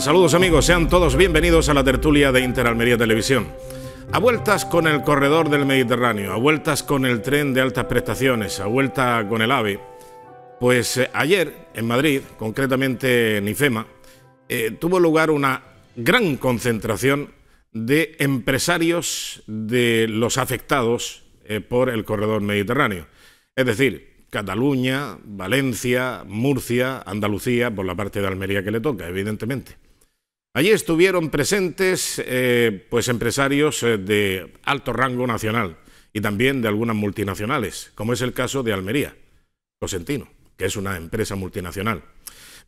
saludos amigos, sean todos bienvenidos a la tertulia de Interalmería Televisión. A vueltas con el corredor del Mediterráneo, a vueltas con el tren de altas prestaciones, a vuelta con el AVE, pues eh, ayer en Madrid, concretamente en IFEMA, eh, tuvo lugar una gran concentración de empresarios de los afectados eh, por el corredor mediterráneo. Es decir, Cataluña, Valencia, Murcia, Andalucía, por la parte de Almería que le toca, evidentemente. Allí estuvieron presentes eh, pues empresarios eh, de alto rango nacional y también de algunas multinacionales, como es el caso de Almería, Cosentino, que es una empresa multinacional.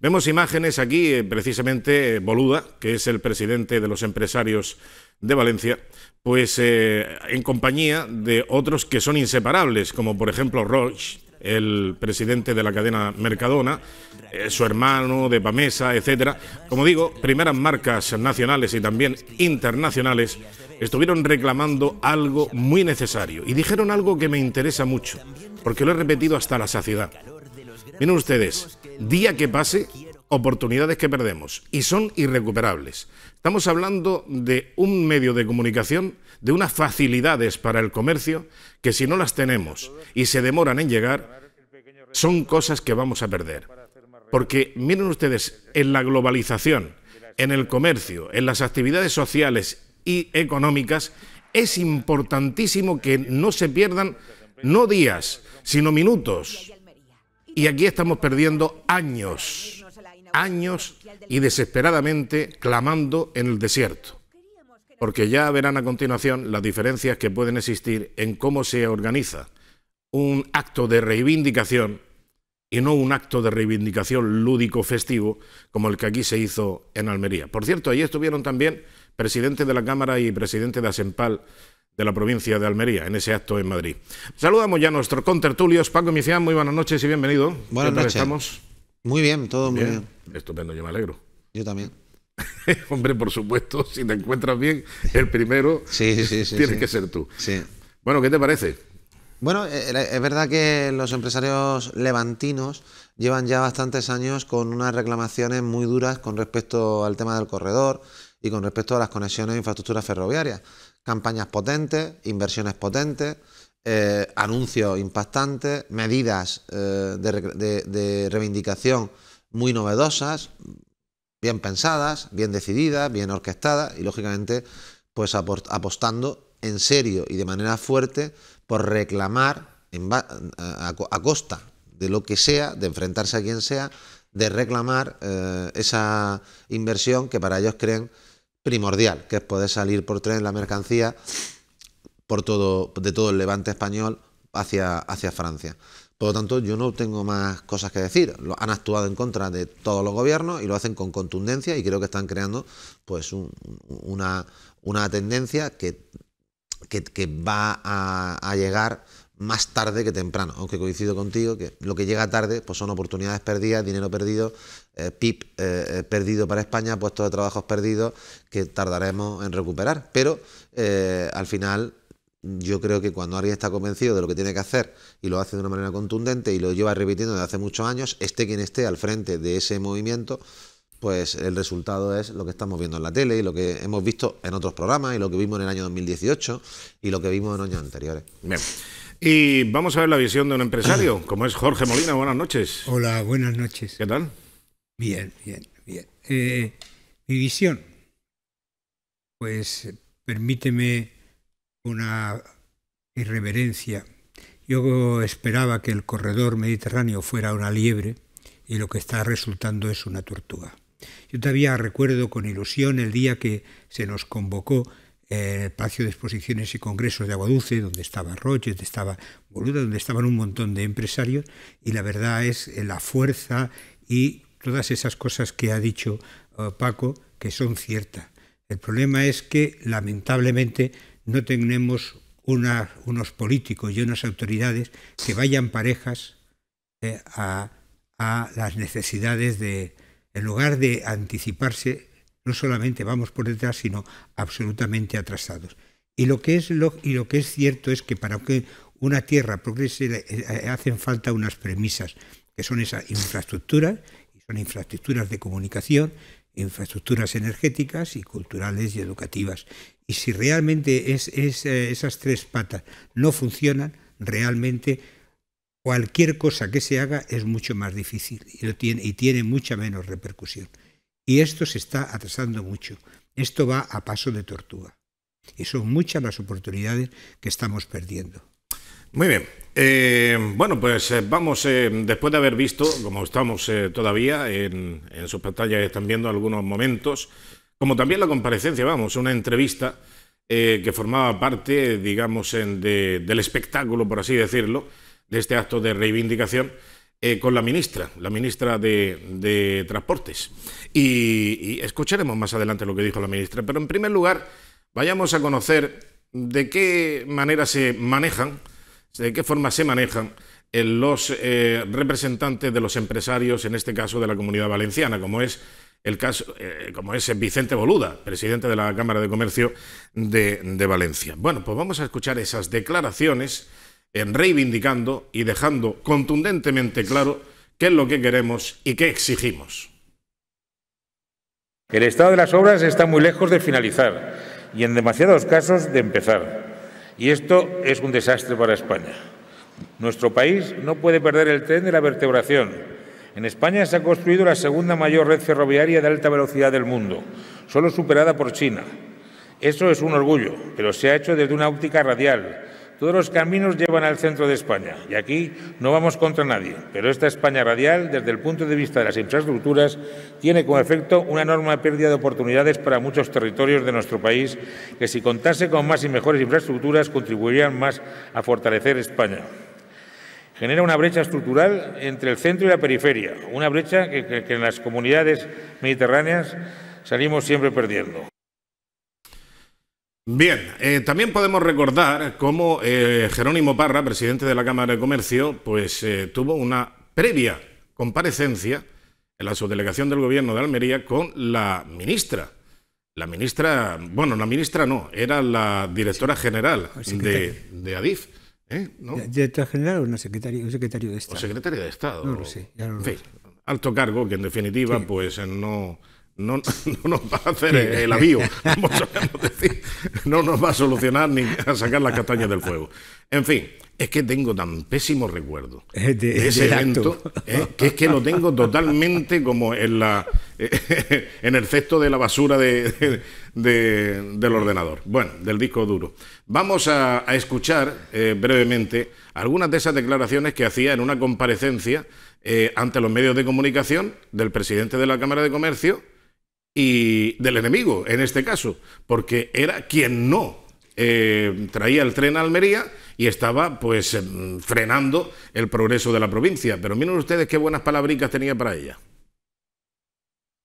Vemos imágenes aquí, eh, precisamente Boluda, que es el presidente de los empresarios de Valencia, pues en compañía de otros que son inseparables, como por ejemplo Roche, el presidente de la cadena Mercadona, eh, su hermano de Pamesa, etcétera. Como digo, primeras marcas nacionales y también internacionales estuvieron reclamando algo muy necesario y dijeron algo que me interesa mucho, porque lo he repetido hasta la saciedad. Miren ustedes, día que pase, oportunidades que perdemos y son irrecuperables. Estamos hablando de un medio de comunicación de unas facilidades para el comercio que si no las tenemos y se demoran en llegar, son cosas que vamos a perder. Porque miren ustedes, en la globalización, en el comercio, en las actividades sociales y económicas, es importantísimo que no se pierdan no días, sino minutos. Y aquí estamos perdiendo años, años y desesperadamente clamando en el desierto porque ya verán a continuación las diferencias que pueden existir en cómo se organiza un acto de reivindicación y no un acto de reivindicación lúdico festivo como el que aquí se hizo en Almería. Por cierto, allí estuvieron también presidente de la Cámara y presidente de Asempal de la provincia de Almería, en ese acto en Madrid. Saludamos ya a nuestros contertulios. Paco Micián, muy buenas noches y bienvenido. Buenas noches. estamos? Muy bien, todo muy bien. Estupendo, yo me alegro. Yo también. Hombre, por supuesto, si te encuentras bien, el primero sí, tienes que ser tú. Bueno, ¿qué te parece? Bueno, eh, es verdad que los empresarios levantinos llevan ya bastantes años con unas reclamaciones muy duras con respecto al tema del corredor y con respecto a las conexiones de infraestructuras ferroviarias. Campañas potentes, inversiones potentes, eh, anuncios impactantes, medidas eh, de reivindicación muy novedosas, bien pensadas, bien decididas, bien orquestadas y lógicamente pues apostando en serio y de manera fuerte por reclamar a, costa de lo que sea, de enfrentarse a quien sea, de reclamar eh, esa inversión que para ellos creen primordial, que es poder salir por tren la mercancía por todo, de todo el levante español hacia, hacia Francia. Por lo tanto, yo no tengo más cosas que decir. Han actuado en contra de todos los gobiernos y lo hacen con contundencia y creo que están creando pues una, tendencia que, que, va a, llegar más tarde que temprano. Aunque coincido contigo que lo que llega tarde pues son oportunidades perdidas, dinero perdido, eh, PIB eh, perdido para España, puestos de trabajos perdidos que tardaremos en recuperar. Pero eh, al final yo creo que cuando alguien está convencido de lo que tiene que hacer y lo hace de una manera contundente y lo lleva repitiendo desde hace muchos años, esté quien esté al frente de ese movimiento, pues el resultado es lo que estamos viendo en la tele y lo que hemos visto en otros programas y lo que vimos en el año 2018 y lo que vimos en años anteriores. Bien. Y vamos a ver la visión de un empresario, como es Jorge Molina. Buenas noches. Hola, buenas noches. ¿Qué tal? Bien, bien, bien. Eh, mi visión, pues permíteme una irreverencia. Yo esperaba que el corredor mediterráneo fuera una liebre y lo que está resultando es una tortuga. Yo todavía recuerdo con ilusión el día que se nos convocó eh, el Palacio de Exposiciones y Congresos de Aguaduce, donde estaba Roche, donde estaba Boluda, donde estaban un montón de empresarios, y la verdad es eh, la fuerza y todas esas cosas que ha dicho eh, Paco, que son ciertas. El problema es que, lamentablemente, no tenemos unos políticos y unas autoridades que vayan parejas eh, a, las necesidades de, en lugar de anticiparse, no solamente vamos por detrás, sino absolutamente atrasados. Y lo que es, cierto es que para que una tierra progrese eh, hacen falta unas premisas, que son esas infraestructuras, y son infraestructuras de comunicación, infraestructuras energéticas y culturales y educativas. Y si realmente es, eh, esas tres patas no funcionan, realmente cualquier cosa que se haga es mucho más difícil y, tiene, y tiene mucha menos repercusión. Y esto se está atrasando mucho. Esto va a paso de tortuga. Y son muchas las oportunidades que estamos perdiendo. Muy bien. Eh, bueno, pues eh, vamos, eh, después de haber visto, como estamos todavía en, sus pantallas, están viendo algunos momentos, como también la comparecencia, vamos, una entrevista que formaba parte, digamos, del espectáculo, por así decirlo, de este acto de reivindicación. con la ministra, la ministra de, Transportes. y escucharemos más adelante lo que dijo la ministra. Pero en primer lugar, vayamos a conocer de qué manera se manejan de qué forma se manejan eh, los eh, representantes de los empresarios, en este caso de la comunidad valenciana, como es el caso, eh, como es Vicente Boluda, presidente de la Cámara de Comercio de, Valencia. Bueno, pues vamos a escuchar esas declaraciones en reivindicando y dejando contundentemente claro qué es lo que queremos y qué exigimos. El estado de las obras está muy lejos de finalizar y en demasiados casos de empezar. Y esto es un desastre para España. Nuestro país no puede perder el tren de la vertebración. En España se ha construido la segunda mayor red ferroviaria de alta velocidad del mundo, solo superada por China. Eso es un orgullo, pero se ha hecho desde una óptica radial, todos los caminos llevan al centro de España y aquí no vamos contra nadie, pero esta España radial, desde el punto de vista de las infraestructuras, tiene como efecto una enorme pérdida de oportunidades para muchos territorios de nuestro país que si contase con más y mejores infraestructuras contribuirían más a fortalecer España. Genera una brecha estructural entre el centro y la periferia, una brecha que, en las comunidades mediterráneas salimos siempre perdiendo. Bien, eh, también podemos recordar cómo eh, Jerónimo Parra, presidente de la Cámara de Comercio, pues eh, tuvo una previa comparecencia en la subdelegación del Gobierno de Almería con la ministra. La ministra, bueno, la ministra no, era la directora general de, ADIF. ¿Directora general o una un secretario de Estado? O secretaria de Estado. en fin, Alto cargo que en definitiva pues no... No, no, nos va a hacer el avío, vamos a decir. No nos va a solucionar ni a sacar las castañas del fuego. En fin, es que tengo tan pésimo recuerdo de, ese evento ¿eh? que es que lo tengo totalmente como en, la, en el cesto de la basura de, del ordenador, bueno, del disco duro. Vamos a, escuchar eh, brevemente algunas de esas declaraciones que hacía en una comparecencia eh, ante los medios de comunicación del presidente de la Cámara de Comercio y del enemigo, en este caso, porque era quien no eh, traía el tren a Almería y estaba pues em, frenando el progreso de la provincia. Pero miren ustedes qué buenas palabricas tenía para ella.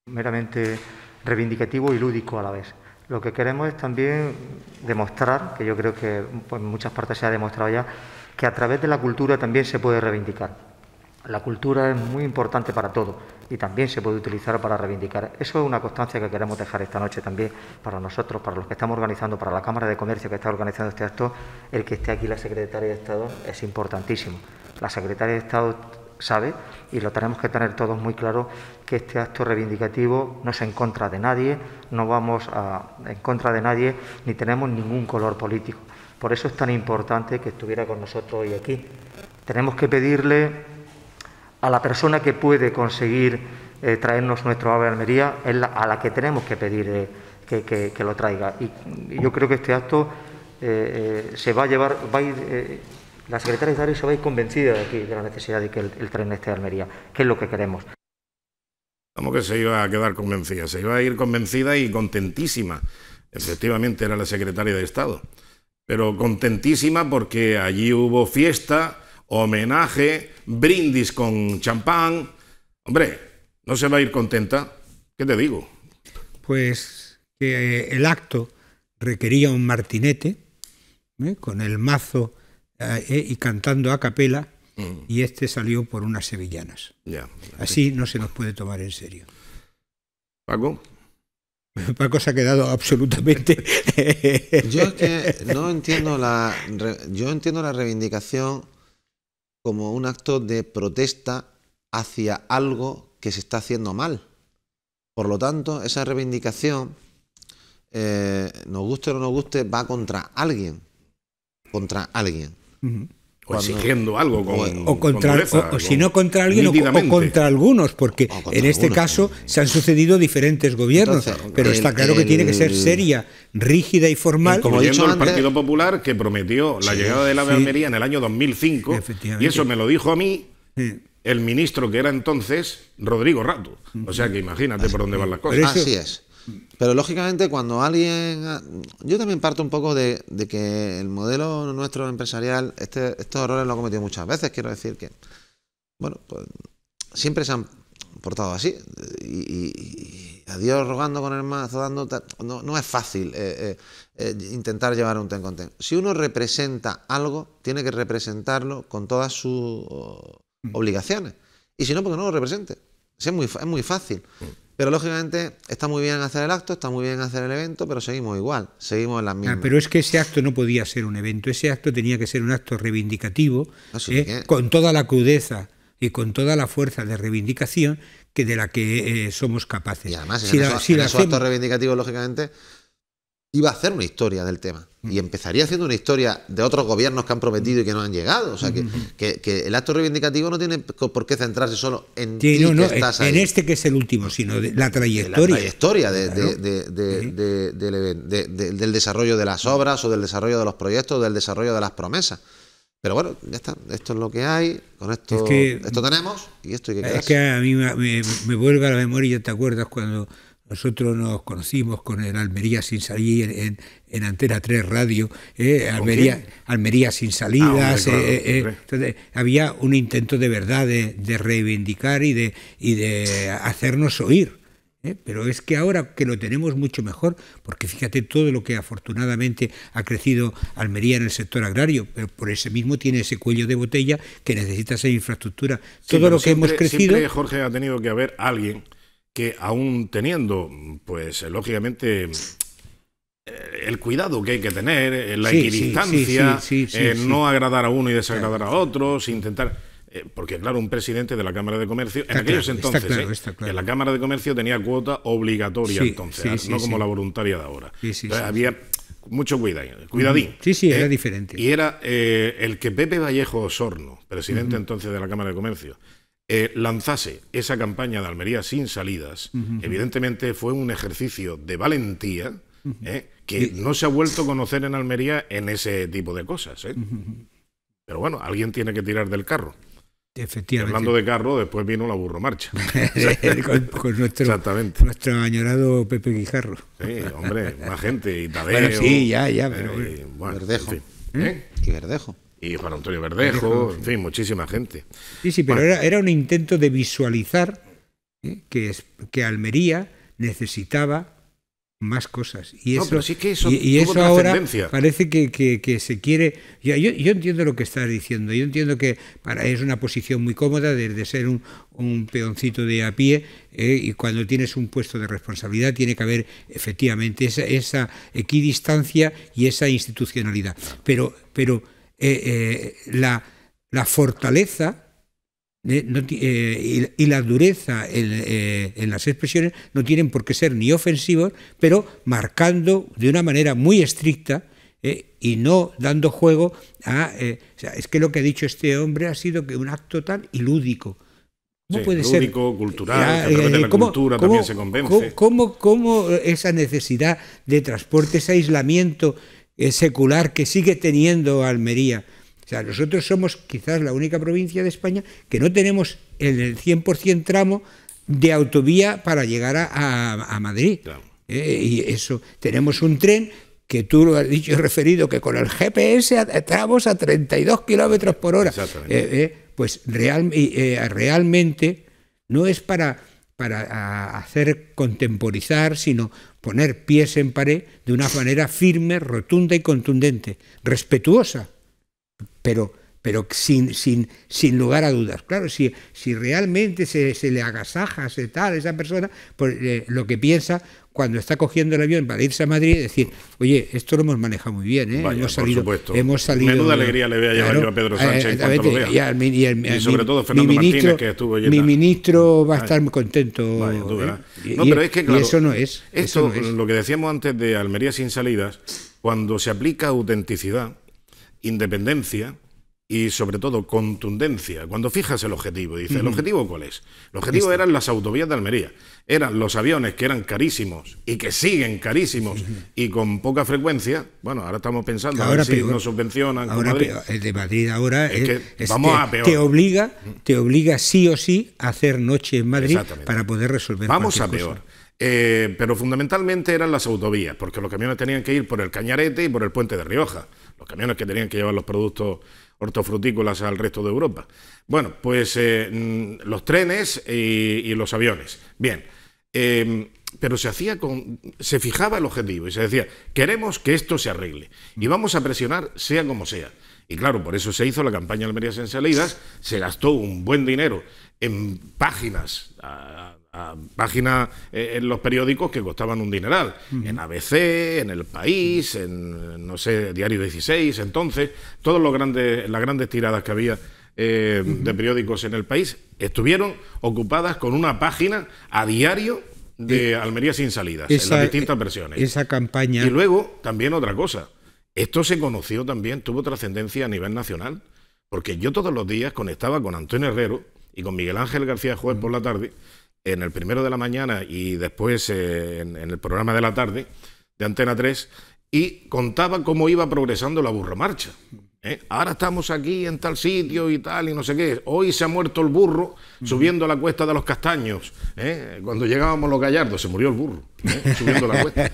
Meramente reivindicativo y lúdico a la vez. Lo que queremos es también demostrar, que yo creo que en muchas partes se ha demostrado ya, que a través de la cultura también se puede reivindicar la cultura es muy importante para todo y también se puede utilizar para reivindicar. Eso es una constancia que queremos dejar esta noche también para nosotros, para los que estamos organizando, para la Cámara de Comercio que está organizando este acto. El que esté aquí la secretaria de Estado es importantísimo. La secretaria de Estado sabe y lo tenemos que tener todos muy claro que este acto reivindicativo no es en contra de nadie, no vamos en contra de nadie ni tenemos ningún color político. Por eso es tan importante que estuviera con nosotros hoy aquí. Tenemos que pedirle a la persona que puede conseguir eh, traernos nuestro ave de Almería, es a la que tenemos que pedir eh, que, que, lo traiga. Y, yo creo que este acto eh, se va a llevar, la secretaria de Estado se va a ir convencida de, de la necesidad de que el, tren esté de Almería, que es lo que queremos. Como que se iba a quedar convencida, se iba a ir convencida y contentísima. Efectivamente era la secretaria de Estado, pero contentísima porque allí hubo fiesta, homenaje, brindis con champán. Hombre, no se va a ir contenta. ¿Qué te digo? Pues que el acto requería un martinete ¿eh? con el mazo eh, y cantando a capela mm. y este salió por unas sevillanas. Así no se nos puede tomar en serio. Paco. Paco se ha quedado absolutamente. yo no entiendo la, yo entiendo la reivindicación como un acto de protesta hacia algo que se está haciendo mal. Por lo tanto, esa reivindicación, eh, nos guste o no nos guste, va contra alguien. Contra alguien o exigiendo algo o contra, si no contra alguien o, contra algunos porque en este caso se han sucedido diferentes gobiernos pero está claro que tiene que ser seria rígida y formal como ha dicho el Partido Popular que prometió la llegada de la sí, Almería en el año 2005 y eso me lo dijo a mí el ministro que era entonces Rodrigo Rato. O sea que imagínate por dónde van las cosas. Pero lógicamente cuando alguien... Yo también parto un poco de, que el modelo nuestro empresarial, este, estos errores lo ha cometido muchas veces, quiero decir que, bueno, pues siempre se han portado así. Y, y, Dios adiós rogando con el mazo, dando... No, es fácil eh, eh, eh, intentar llevar un ten con ten. Si uno representa algo, tiene que representarlo con todas sus mm. obligaciones. Y si no, porque no lo represente. Es muy, es muy fácil. Mm. Pero lógicamente está muy bien hacer el acto, está muy bien hacer el evento, pero seguimos igual, seguimos en las ah, mismas. pero es que ese acto no podía ser un evento, ese acto tenía que ser un acto reivindicativo, ah, ¿eh? con toda la crudeza y con toda la fuerza de reivindicación que de la que eh, somos capaces. Y además, en, lógicamente, iba a hacer una historia del tema. Y empezaría haciendo una historia de otros gobiernos que han prometido y que no han llegado. O sea, que, que, el acto reivindicativo no tiene por qué centrarse solo en en, este que es el último, sino de la trayectoria. La trayectoria del desarrollo de las obras o del desarrollo de los proyectos, o del desarrollo de las promesas. Pero bueno, ya está, esto es lo que hay, con esto, esto tenemos y esto Es que a mí me, vuelve a la memoria, ¿te acuerdas cuando nosotros nos conocimos con el Almería sin salir en, Antena 3 Radio, eh, Almería, Almería sin ah, salidas. Eh, eh, había un intento de verdad de, reivindicar y de, y de hacernos oír. pero es que ahora que lo tenemos mucho mejor, porque fíjate todo lo que afortunadamente ha crecido Almería en el sector agrario, pero por ese mismo tiene ese cuello de botella que necesita esa infraestructura. todo lo que hemos crecido. Jorge ha tenido que haber alguien que aún teniendo, pues lógicamente eh, el cuidado que hay que tener, eh, la equidistancia, eh, no agradar a uno y desagradar a otros, intentar... porque claro, un presidente de la Cámara de Comercio, en aquellos entonces, en la Cámara de Comercio tenía cuota obligatoria entonces, ah, no como la voluntaria de ahora. había mucho cuidado, cuidadín. Sí, sí, era diferente. Y era el que Pepe Vallejo Osorno, presidente entonces de la Cámara de Comercio, eh, lanzase esa campaña de Almería sin salidas, evidentemente fue un ejercicio de valentía eh, que no se ha vuelto a conocer en Almería en ese tipo de cosas. Eh. Pero bueno, alguien tiene que tirar del carro. Efectivamente. Hablando de carro, después vino la burro marcha con nuestro, añorado Pepe Guijarro. Sí, hombre, más gente. Y sí, ya, ya, Y verdejo y Juan Antonio Verdejo, en fin, muchísima gente. Sí, sí, pero era, un intento de visualizar ¿eh? que, que Almería necesitaba más cosas. Y eso, sí que y, ahora parece que, se quiere... Yo, yo, entiendo lo que estás diciendo, yo entiendo que para, es una posición muy cómoda desde ser un, peoncito de a pie ¿eh? y cuando tienes un puesto de responsabilidad tiene que haber efectivamente esa, esa equidistancia y esa institucionalidad. Pero, pero eh, eh, la, la, fortaleza eh, y, la dureza en, las expresiones no tienen por qué ser ni ofensivos, pero marcando de una manera muy estricta y no dando juego a... es que lo que ha dicho este hombre ha sido que un acto tan ilúdico. ¿Cómo puede ser? cultural, ya, la cultura también se convence. Cómo, ¿Cómo esa necesidad de transporte, ese aislamiento eh, secular que sigue teniendo Almería. O sea, nosotros somos quizás la única provincia de España que no tenemos el, el 100% tramo de autovía para llegar a, Madrid. Eh, y eso, tenemos un tren que tú lo has dicho y referido, que con el GPS tramos a 32 kilómetros por hora. Eh, pues realmente no es para para hacer contemporizar, sino poner pies en pared de una manera firme, rotunda y contundente, respetuosa, pero, pero sin, sin, sin lugar a dudas. Claro, si, si realmente se, le agasaja, se tal, a esa persona, por pues, eh, lo que piensa cuando está cogiendo el avión para irse a Madrid, decir, oye, esto lo hemos manejado muy bien, ¿eh? hemos, salido, por supuesto. hemos salido. Menuda alegría le voy a llevar yo a Pedro Sánchez. y, sobre todo Fernando Martínez, que estuvo llena. Mi ministro va a estar muy contento. no, ¿eh? pero es que, y eso no es. eso es. lo que decíamos antes de Almería sin salidas, cuando se aplica autenticidad, independencia, y sobre todo contundencia. Cuando fijas el objetivo, dice ¿el objetivo cuál es? El objetivo eran las autovías de Almería, eran los aviones que eran carísimos y que siguen carísimos y con poca frecuencia. Bueno, ahora estamos pensando ahora a ver si nos subvencionan. Ahora el de Madrid ahora es, que te, obliga, mm. te obliga sí o sí a hacer noche en Madrid para poder resolver. Vamos a peor. Eh, pero fundamentalmente eran las autovías, porque los camiones tenían que ir por el Cañarete y por el Puente de Rioja, los camiones que tenían que llevar los productos hortofrutícolas al resto de Europa. Bueno, pues eh, mm, los trenes y, los aviones. Bien, em, pero se hacía con, se fijaba el objetivo y se decía, queremos que esto se arregle y vamos a presionar sea como sea. Y claro, por eso se hizo la campaña Almería Sin Salidas, se gastó un buen dinero en páginas Ah, páginas eh, en los periódicos que costaban un dineral, en ABC, en El País, en, no sé, Diario 16, entonces, todas las grandes tiradas que había eh, de periódicos en el país estuvieron ocupadas con una página a diario de eh, Almería sin salidas, en las distintas versiones. Esa campaña. Y luego, también otra cosa, esto se conoció también, tuvo trascendencia a nivel nacional, porque yo todos los días conectaba con Antonio Herrero y con Miguel Ángel García Juez por la tarde en el primero de la mañana y después eh, en, el programa de la tarde de Antena 3 y contaba cómo iba progresando la burromarcha. marcha. ¿eh? Ahora estamos aquí en tal sitio y tal y no sé qué. Hoy se ha muerto el burro subiendo la cuesta de los castaños. ¿eh? Cuando llegábamos los gallardos se murió el burro. ¿eh? la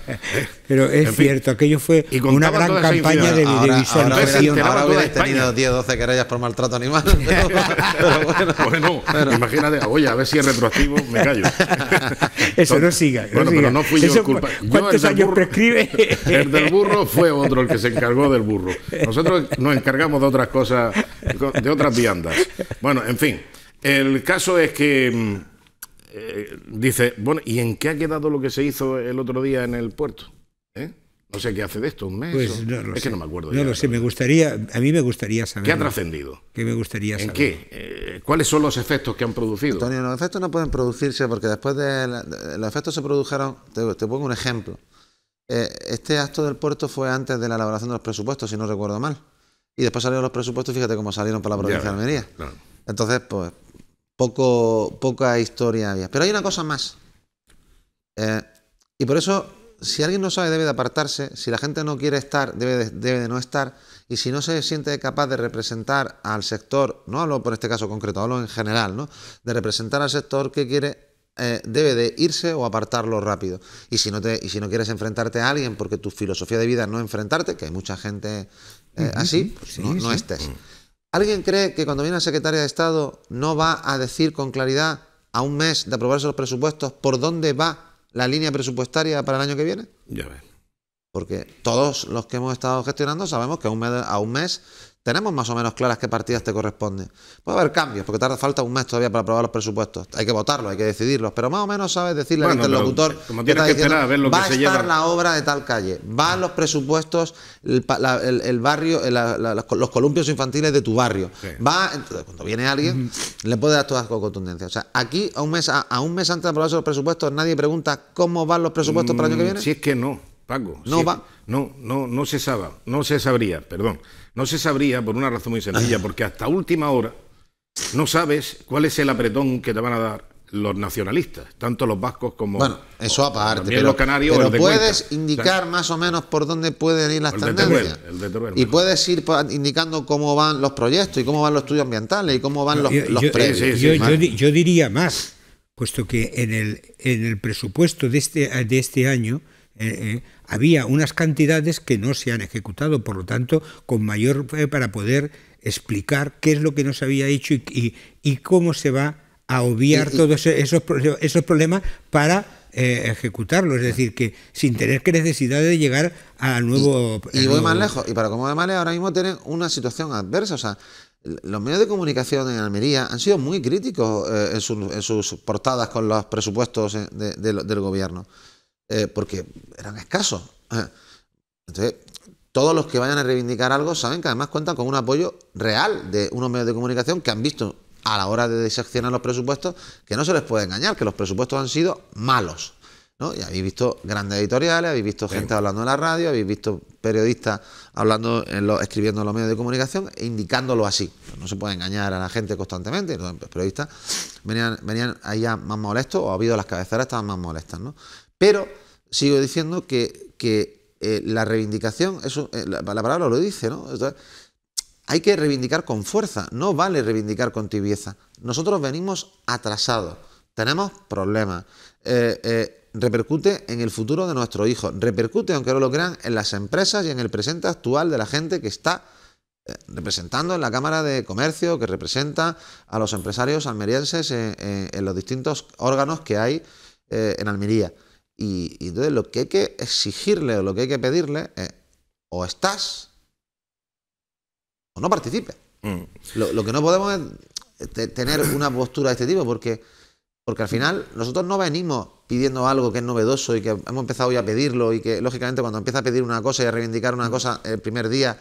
Pero es cierto, aquello fue una gran campaña de, ahora, Ahora, ahora hubieras tenido 10 12 querellas por maltrato animal. bueno, imagínate, oye, a ver si es retroactivo, me callo. Eso no siga. bueno, pero no fui yo el culpable. ¿Cuántos años prescribe? El del burro fue otro el que se encargó del burro. Nosotros nos encargamos de otras cosas, de otras viandas. Bueno, en fin. El caso es que mm, eh, dice, bueno, ¿y en qué ha quedado lo que se hizo el otro día en el puerto? ¿Eh? No sé qué hace de esto, un mes. Pues es que no me acuerdo. No no sé, me gustaría, a mí me gustaría saber. ¿Qué ha trascendido? ¿Qué me gustaría ¿En qué? Eh, ¿Cuáles son los efectos que han producido? Antonio, los efectos no pueden producirse porque después de. los efectos se produjeron. Te, pongo un ejemplo. este acto del puerto fue antes de la elaboración de los presupuestos, si no recuerdo mal. Y después salieron los presupuestos, fíjate cómo salieron para la provincia de Almería. Entonces, pues poco, poca historia había. Pero hay una cosa más. Eh, y por eso, si alguien no sabe, debe de apartarse. Si la gente no quiere estar, debe de, debe de no estar. Y si no se siente capaz de representar al sector, no hablo por este caso concreto, hablo en general, ¿no? De representar al sector que quiere eh, debe de irse o apartarlo rápido. Y si, no te, y si no quieres enfrentarte a alguien porque tu filosofía de vida no enfrentarte, que hay mucha gente eh, así, no, estés. Mm. ¿Alguien cree que cuando viene la secretaria de Estado no va a decir con claridad a un mes de aprobarse los presupuestos por dónde va la línea presupuestaria para el año que viene? Ya ves. Porque todos los que hemos estado gestionando sabemos que un mes, a un mes tenemos más o menos claras qué partidas te corresponden. Puede haber cambios, porque tarda falta un mes todavía para aprobar los presupuestos. Hay que votarlos, hay que decidirlos, pero más o menos sabes decirle al interlocutor como que a ver va a estar la obra de tal calle, van los presupuestos, el, barrio, eh, los columpios infantiles de tu barrio. Va, entonces, cuando viene alguien, le puedes actuar con contundencia. O sea, aquí a un mes, a, un mes antes de aprobarse los presupuestos, nadie pregunta cómo van los presupuestos para el año que mm, viene. Si es que no. No, va. no, no, no se sabe, no se sabría, perdón. No se sabría por una razón muy sencilla, ah. porque hasta última hora no sabes cuál es el apretón que te van a dar los nacionalistas, tanto los vascos como bueno, eso aparte, pero, los canarios. Pero puedes indicar más o menos por dónde pueden ir las tendencias. y puedes ir indicando cómo van los proyectos y cómo van los estudios ambientales y cómo van los, precios. yo, diría más, puesto que en el, en el presupuesto de este, de este año eh, eh, había unas cantidades que no se han ejecutado, por lo tanto, con mayor fe para poder explicar qué es lo que no se había hecho y, cómo se va a obviar todos e-, esos, esos problemas para eh, ejecutarlo, es decir, que sin tener que necesidad de llegar al nuevo... Y, voy más lejos, y para como de males ahora mismo tienen una situación adversa, o sea, los medios de comunicación en Almería han sido muy críticos eh, en, en, sus portadas con los presupuestos del gobierno. Eh, porque eran escasos. Eh, entonces, todos los que vayan a reivindicar algo saben que además cuentan con un apoyo real de unos medios de comunicación que han visto a la hora de diseccionar los presupuestos que no se les puede engañar, que los presupuestos han sido malos. ¿no? Y habéis visto grandes editoriales, habéis visto gente hablando en la radio, habéis visto periodistas hablando en escribiendo en los medios de comunicación e indicándolo así. No se puede engañar a la gente constantemente, los periodistas venían, venían ya más molestos, o ha habido las cabeceras estaban más molestas, ¿no? Pero sigo diciendo que, eh, la reivindicación, eh, la, palabra lo dice, ¿no? hay que reivindicar con fuerza, no vale reivindicar con tibieza. Nosotros venimos atrasados, tenemos problemas. Eh, repercute en el futuro de nuestro hijo, repercute, aunque no lo crean, en las empresas y en el presente actual de la gente que está representando en la Cámara de Comercio, que representa a los empresarios almerienses en los distintos órganos que hay en Almería. Y, entonces lo que hay que exigirle o lo que hay que pedirle es o estás o no participes. Mm. Lo, que no podemos es tener una postura de este tipo porque, porque al final nosotros no venimos pidiendo algo que es novedoso y que hemos empezado ya a pedirlo y que lógicamente cuando empieza a pedir una cosa y a reivindicar una mm. cosa el primer día...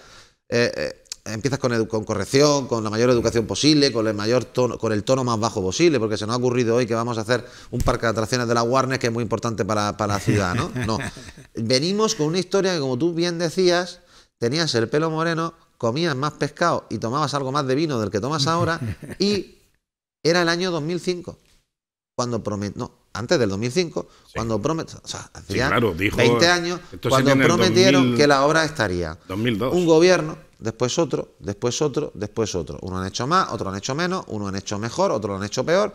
Eh, eh, empiezas con, con, corrección, con la mayor educación posible, con el mayor tono, con el tono más bajo posible, porque se nos ha ocurrido hoy que vamos a hacer un parque de atracciones de la Warner que es muy importante para, la ciudad, ¿no? Venimos con una historia que, como tú bien decías, tenías el pelo moreno, comías más pescado y tomabas algo más de vino del que tomas ahora, y era el año 2005, cuando promet... No, antes del 2005, cuando prometieron, o sea, 20 años, cuando prometieron que la obra estaría. 2002. Un gobierno después otro, después otro, después otro. Uno han hecho más, otro han hecho menos, uno han hecho mejor, otro lo han hecho peor.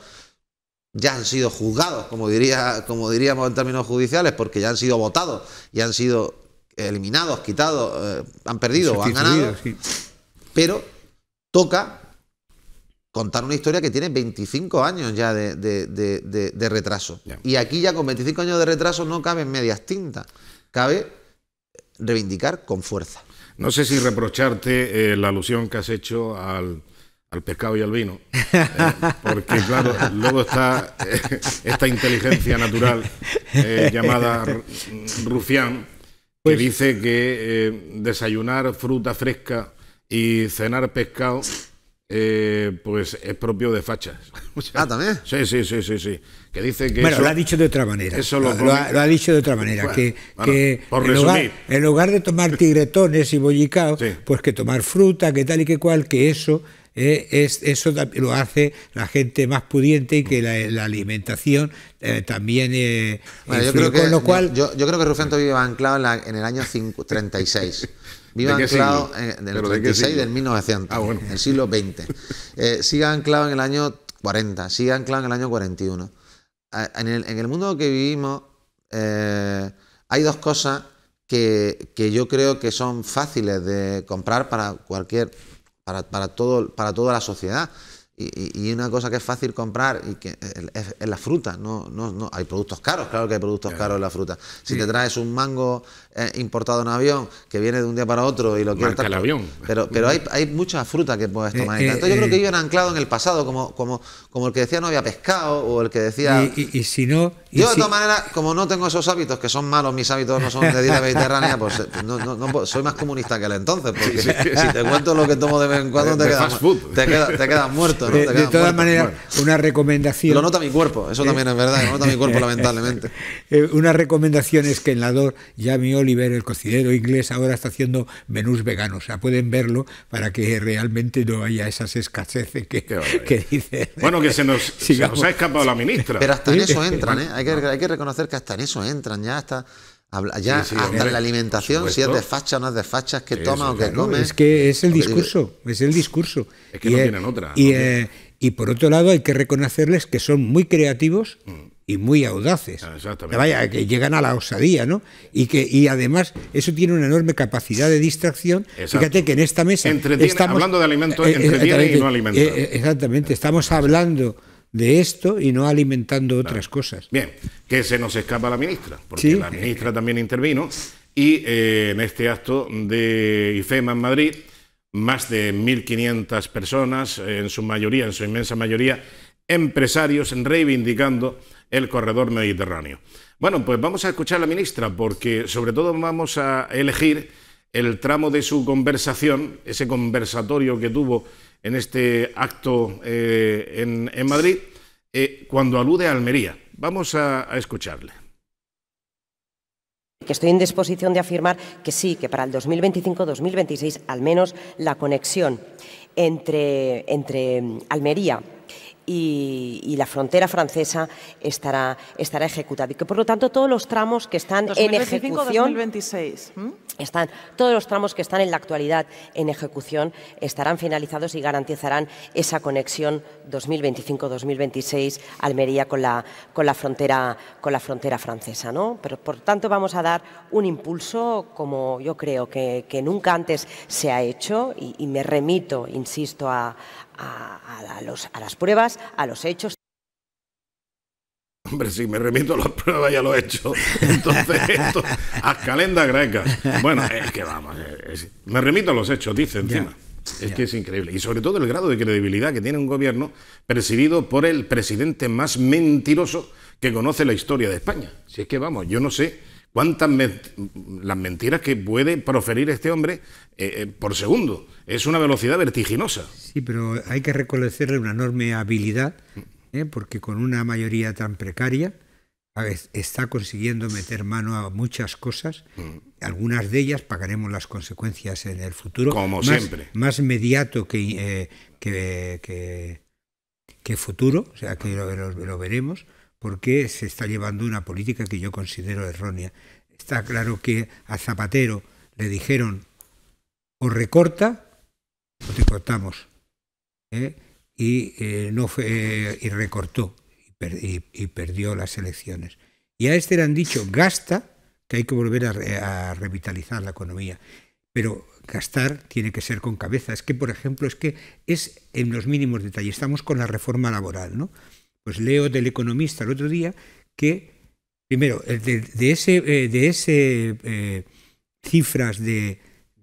Ya han sido juzgados, como, diría, como diríamos en términos judiciales, porque ya han sido votados y han sido eliminados, quitados, eh, han perdido o han ganado. Pero toca contar una historia que tiene 25 años ya de, retraso. Y aquí ya con 25 años de retraso no en medias tintas, cabe reivindicar con fuerza. No sé si reprocharte eh, la alusión que has hecho al, al pescado y al vino, eh, porque claro, luego está eh, esta inteligencia natural llamada rufián, que pues dice que desayunar fruta fresca y cenar pescado eh, pues es propio de fachas. ah, también. Sí, sí, sí, sí, sí. Que dice que bueno, lo ha dicho de otra manera. Eso lo, ha, dicho de otra manera. que, en, lugar, en, lugar, de tomar tigretones y bollicaos, pues que tomar fruta, que tal y que cual, que eso eh, es, eso lo hace la gente más pudiente y que la, alimentación eh, también bueno, yo creo que, con lo cual yo, creo que Rufento vive anclado en, el año 36 Vive anclado en el del 1900, ah, el siglo XX. Eh, sigue anclado en el año 40, sigue anclado en el año 41. En el, en el mundo que vivimos eh, hay dos cosas que, que, yo creo que son fáciles de comprar para cualquier, para, para, todo, para toda la sociedad. Y, una cosa que es fácil comprar y que es, la fruta, no, no, no, hay productos caros, claro que hay productos caros en la fruta. Si te traes un mango eh, importado en avión que viene de un día para otro y lo quieres el avión. Pero, pero hay, hay mucha fruta que puedes eh, tomar. Eh, entonces yo creo que iban anclado en el pasado, como, como, como el que decía no había pescado o el que decía... Y, si no... yo de todas maneras, como no tengo esos hábitos, que son malos, mis hábitos no son de dieta mediterránea, pues no, no, soy más comunista que el entonces, porque si te cuento lo que tomo de vez en cuando, te te, te quedas muerto de, todas maneras, una recomendación. Lo nota mi cuerpo, eso ¿eh? también es verdad, lo nota mi cuerpo, lamentablemente. Eh, una recomendación es que en la DOR, mi Oliver, el cocinero inglés, ahora está haciendo menús veganos. O sea, pueden verlo para que realmente no haya esas escaseces que, dice... Bueno, que se nos, ha escapado la ministra. Pero hasta en eso entran, ¿eh? hay, que, reconocer que hasta en eso entran, ya hasta ya hasta la alimentación, si es de facha o no es de facha, que toma o que come. Es que es el discurso, eh, es el discurso. que eh, y, no eh, tienen otra. Y, por otro lado, hay que reconocerles que son muy creativos mm. y muy audaces. Ah, que vaya, que llegan a la osadía, ¿no? Y que y además eso tiene una enorme capacidad de distracción. Fíjate que en esta mesa Entretiene, estamos hablando de alimentos, y no alimentos. exactamente, estamos hablando de esto y no alimentando otras cosas. Bien, que se nos escapa la ministra, porque la ministra también intervino y eh, en este acto de IFEMA en Madrid, más de 1.500 personas, en su mayoría, en su inmensa mayoría, empresarios reivindicando el corredor mediterráneo. Bueno, pues vamos a escuchar a la ministra, porque sobre todo vamos a elegir el tramo de su conversación, ese conversatorio que tuvo en este acto eh, en, Madrid, eh, cuando alude a Almería. Vamos a, escucharle que estoy en disposición de afirmar que sí, que para el 2025-2026 al menos la conexión entre, entre Almería y, la frontera francesa estará, estará ejecutada. Y que por lo tanto todos los tramos que están en ejecución. 2026. Están, todos los tramos que están en la actualidad en ejecución estarán finalizados y garantizarán esa conexión 2025-2026 Almería con la, con la, frontera, con la frontera francesa. ¿no? Pero, por tanto, vamos a dar un impulso como yo creo que, que nunca antes se ha hecho y me remito, insisto, a, a, las pruebas, a los hechos. Hombre, si me remito a las pruebas y a los hechos. Entonces, esto, a calenda greca. Bueno, es que vamos, me remito a los hechos, dice encima. Es que es increíble. Y sobre todo el grado de credibilidad que tiene un gobierno presidido por el presidente más mentiroso que conoce la historia de España. Si es que vamos, yo no sé cuántas las mentiras que puede proferir este hombre eh, eh, por segundo. Es una velocidad vertiginosa. Sí, pero hay que reconocerle una enorme habilidad, ¿eh? porque con una mayoría tan precaria está consiguiendo meter mano a muchas cosas. Mm. Algunas de ellas pagaremos las consecuencias en el futuro. Como siempre. Más inmediato que, que, que, futuro, o sea, que lo veremos porque se está llevando una política que yo considero errónea. Está claro que a Zapatero le dijeron o recorta o te cortamos. ¿eh? Y, eh, no fue, y recortó y, perdió las elecciones. Y a este le han dicho gasta, que hay que volver a, a revitalizar la economía. Pero gastar tiene que ser con cabeza. Es que, por ejemplo, es que es en los mínimos detalles. Estamos con la reforma laboral, ¿no? Pues leo del economista el otro día que, primero, eh, de, de ese, eh, de ese eh, cifras de,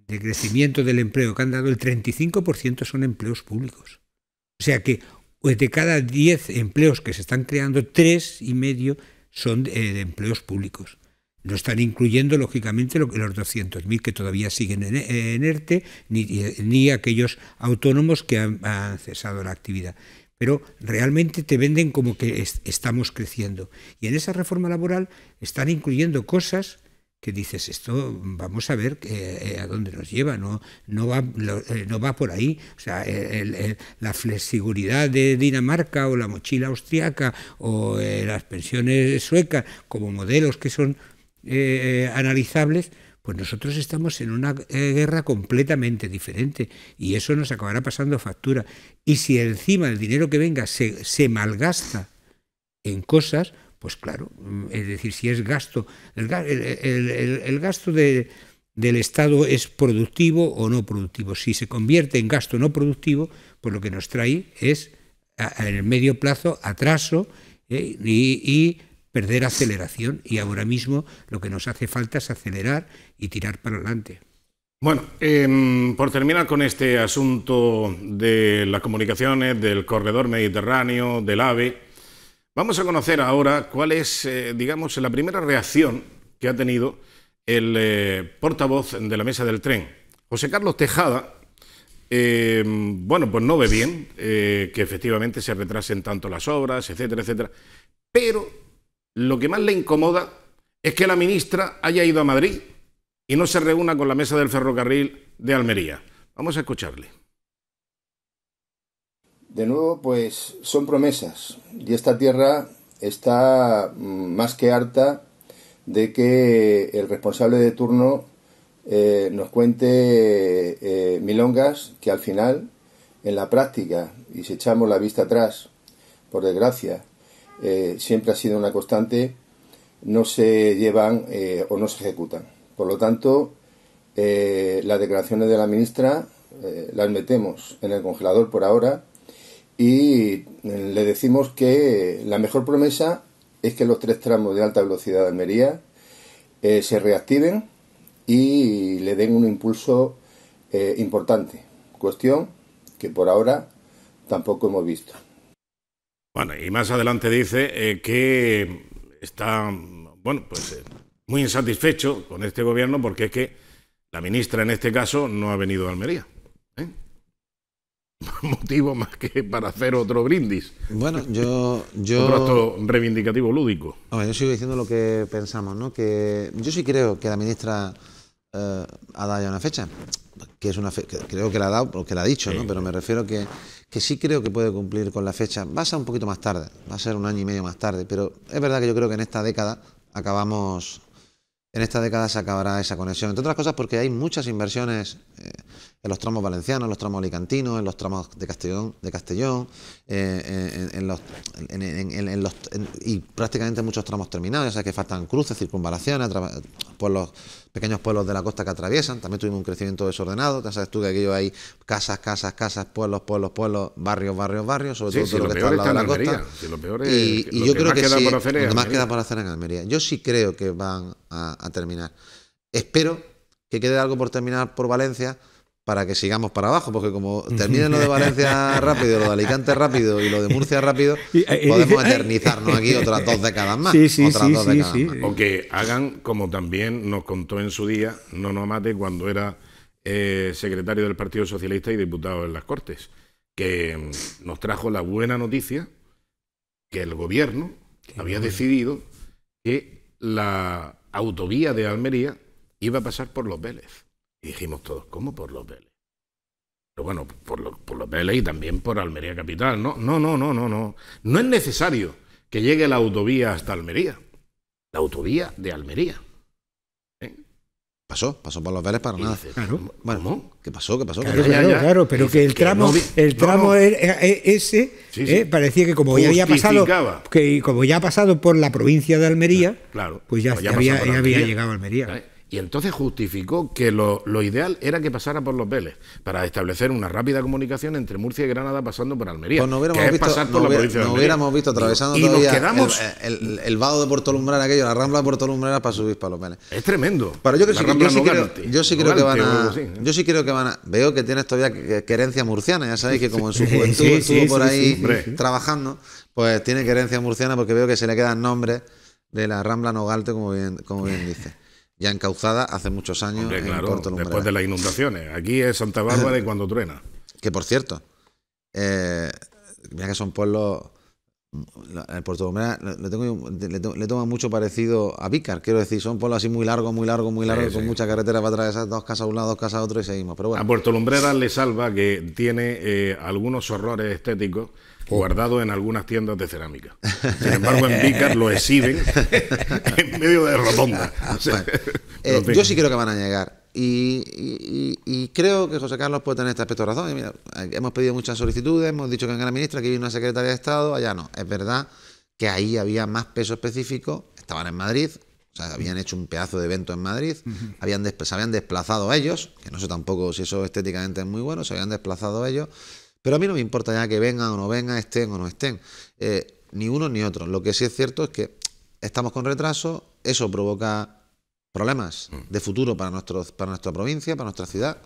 crecimiento del empleo que han dado, el 35% son empleos públicos. O sea que pues, de cada 10 empleos que se están creando, tres y medio son empleos públicos. No están incluyendo, lógicamente, los 200.000 que todavía siguen en, ERTE, ni, aquellos autónomos que han, cesado la actividad pero realmente te venden como que estamos creciendo. Y en esa reforma laboral están incluyendo cosas que dices, esto vamos a ver eh, eh, a dónde nos lleva, no, no, va, eh, no va por ahí. O sea, la flexibilidad de Dinamarca o la mochila austriaca o las pensiones suecas como modelos que son analizables, pues nosotros estamos en una eh, guerra completamente diferente y eso nos acabará pasando factura. Y si encima el dinero que venga se, se malgasta en cosas, pues claro, mm, es decir, si es gasto, el, gasto de, del Estado es productivo o no productivo. Si se convierte en gasto no productivo, pues lo que nos trae es en el medio plazo atraso eh, y perder aceleración. Y ahora mismo lo que nos hace falta es acelerar y tirar para adelante. Bueno, em, por terminar con este asunto de las comunicaciones, del corredor mediterráneo, del AVE, vamos a conocer ahora cuál es, eh, digamos, la primera reacción que ha tenido el eh, portavoz de la mesa del tren. José Carlos Tejada, em, bueno, pues no ve bien eh, que efectivamente se retrasen tanto las obras, etcétera, etcétera, pero lo que más le incomoda es que la ministra haya ido a Madrid y no se reúna con la mesa del ferrocarril de Almería. Vamos a escucharle. De nuevo, pues son promesas y esta tierra está mm, más que harta de que el responsable de turno eh, nos cuente eh, milongas que al final, en la práctica, y si echamos la vista atrás, por desgracia, eh, siempre ha sido una constante, no se llevan o no se ejecutan. Por lo tanto, eh, las declaraciones de la ministra eh, las metemos en el congelador por ahora y mm, le decimos que la mejor promesa es que los tres tramos de alta velocidad de Almería eh, se reactiven y le den un impulso importante. Cuestión que por ahora tampoco hemos visto. Bueno, y más adelante dice que está, bueno, pues muy insatisfecho con este gobierno porque es que la ministra en este caso no ha venido a Almería. ¿eh? Motivo más que para hacer otro brindis. Bueno, yo. yo... rato reivindicativo lúdico. yo sigo diciendo lo que pensamos, ¿no? Que yo sí creo que la ministra eh, ha dado ya una fecha, que es una creo que la ha dado, porque la ha dicho, ¿no? Pero me refiero que, que sí creo que puede cumplir con la fecha. Va a ser un poquito más tarde, va a ser un año y medio más tarde, pero es verdad que yo creo que en esta década acabamos en esta década se acabará esa conexión. Entre otras cosas porque hay muchas inversiones eh, en los tramos valencianos, en los tramos alicantinos, en los tramos de Castellón, de Castellón en, y prácticamente muchos tramos terminados, o sea que faltan cruces, circunvalaciones, por los pequeños pueblos de la costa que atraviesan, también tuvimos un crecimiento desordenado, ya sabes tú que aquello hay casas, casas, casas, pueblos, pueblos, pueblos, barrios, barrios, barrios, sobre todo, lo, que está al lado de la costa. y, yo creo que sí, lo más queda por hacer en Almería. Yo sí creo que van a terminar. Espero que quede algo por terminar por Valencia, para que sigamos para abajo, porque como terminen lo de Valencia rápido, lo de Alicante rápido y lo de Murcia rápido, eh, eh, podemos eh, eternizarnos aquí otras dos décadas más. Sí, sí, otras sí, O que hagan, como también nos contó en su día Nono Amate cuando era secretario del Partido Socialista y diputado en las Cortes, que mm, nos trajo la buena noticia que el gobierno había decidido que la autovía de Almería iba a pasar por Los Vélez dijimos todos, ¿cómo por los Vélez? Pero bueno, por, por los Vélez y también por Almería Capital. No, no, no, no, no, no. No es necesario que llegue la autovía hasta Almería. La autovía de Almería. ¿Eh? Pasó, pasó por los Vélez para nada. claro. ¿qué pasó? ¿Qué pasó? Claro, claro, pero que el tramo, el tramo ese parecía que como ya había pasado, que como ya ha pasado por la provincia de Almería, claro, pues ya, había, pues ya había llegado a Almería. Y entonces justificó que lo, ideal era que pasara por los Vélez, para establecer una rápida comunicación entre Murcia y Granada pasando por Almería. Pues no hubiéramos, visto, pasar por no hubiéramos visto atravesando todavía el, vado de Puerto Lumbrera, aquello, la rambla de Puerto para subir para los Vélez. Es tremendo. Pero yo, que sí, yo, sí, creo, yo sí que van a. ¿eh? Yo sí creo que van a. Veo que tienes todavía querencia murciana, ya sabéis que como en su juventud estuvo por ahí trabajando, pues tiene querencia murciana porque veo que se le quedan nombres de la rambla Nogalte, como bien, como bien dice ya encauzada hace muchos años. en Puerto después de las inundaciones. Aquí es Santa Bárbara y cuando truena. Que por cierto, eh, mira que son pueblos. Mm, ...en Puerto Lumbrera le, toma mucho parecido a Vícar, quiero decir, son pueblos así muy largos, muy largos, muy largos, con mucha carretera para atravesar, dos casas a un lado, dos casas a otro y seguimos. Pero bueno. A Puerto Lumbrera le salva que tiene eh, algunos horrores estéticos guardado en algunas tiendas de cerámica. Sin embargo, en Vicar lo exhiben en medio de rotonda. Ah, eh, yo sí creo que van a llegar. Y, creo que José Carlos puede tener este aspecto de razón. Eh, hemos pedido muchas solicitudes, hemos dicho que en la ministra, que vino una secretaria de Estado, allá no. Es verdad que ahí había más peso específico, estaban en Madrid, o sea, habían hecho un pedazo de evento en Madrid, habían se habían desplazado ellos, que no sé tampoco si eso estéticamente es muy bueno, se habían desplazado ellos, pero a mí no me importa ya que vengan o no vengan, estén o no estén. Eh, ni uno ni otro. Lo que sí es cierto es que estamos con retraso, eso provoca problemas de futuro para, nuestros, para nuestra provincia, para nuestra ciudad.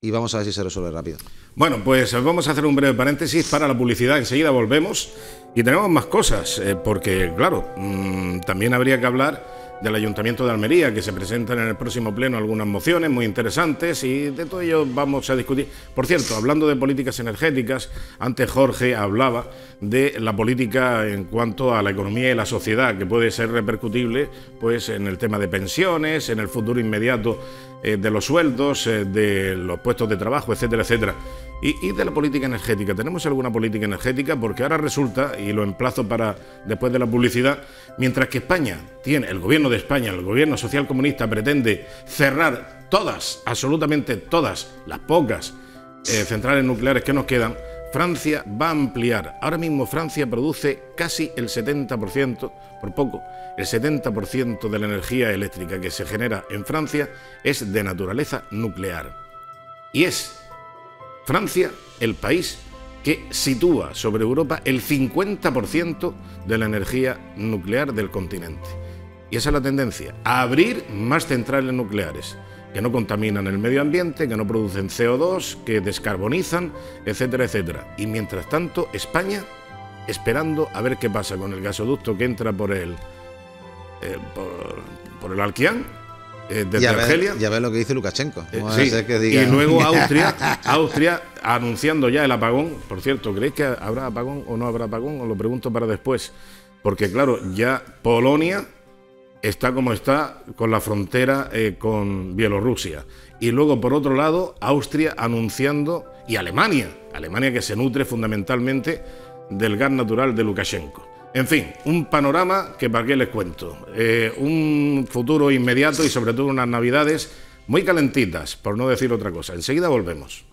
Y vamos a ver si se resuelve rápido. Bueno, pues vamos a hacer un breve paréntesis para la publicidad. Enseguida volvemos y tenemos más cosas, eh, porque claro, mm, también habría que hablar del Ayuntamiento de Almería, que se presentan en el próximo pleno algunas mociones muy interesantes y de todo ello vamos a discutir. Por cierto, hablando de políticas energéticas, antes Jorge hablaba de la política en cuanto a la economía y la sociedad, que puede ser repercutible pues, en el tema de pensiones, en el futuro inmediato eh, de los sueldos, eh, de los puestos de trabajo, etcétera, etcétera. Y, de la política energética. ¿Tenemos alguna política energética? Porque ahora resulta, y lo emplazo para después de la publicidad, mientras que España tiene, el gobierno de España, el gobierno socialcomunista pretende cerrar todas, absolutamente todas, las pocas eh, centrales nucleares que nos quedan, Francia va a ampliar. Ahora mismo Francia produce casi el 70%, por poco, el 70% de la energía eléctrica que se genera en Francia es de naturaleza nuclear. Y es Francia el país que sitúa sobre Europa el 50% de la energía nuclear del continente. Y esa es la tendencia, a abrir más centrales nucleares que no contaminan el medio ambiente, que no producen CO2, que descarbonizan, etcétera, etcétera. Y mientras tanto, España esperando a ver qué pasa con el gasoducto que entra por el eh, por, el Alquián eh, desde Argelia. ya ves lo que dice Lukashenko. Eh, y luego Austria, Austria anunciando ya el apagón. Por cierto, ¿creéis que habrá apagón o no habrá apagón? Os lo pregunto para después. Porque claro, ya Polonia está como está con la frontera eh, con Bielorrusia. Y luego, por otro lado, Austria anunciando, y Alemania, Alemania que se nutre fundamentalmente del gas natural de Lukashenko. En fin, un panorama que para qué les cuento. Eh, un futuro inmediato y sobre todo unas navidades muy calentitas, por no decir otra cosa. Enseguida volvemos.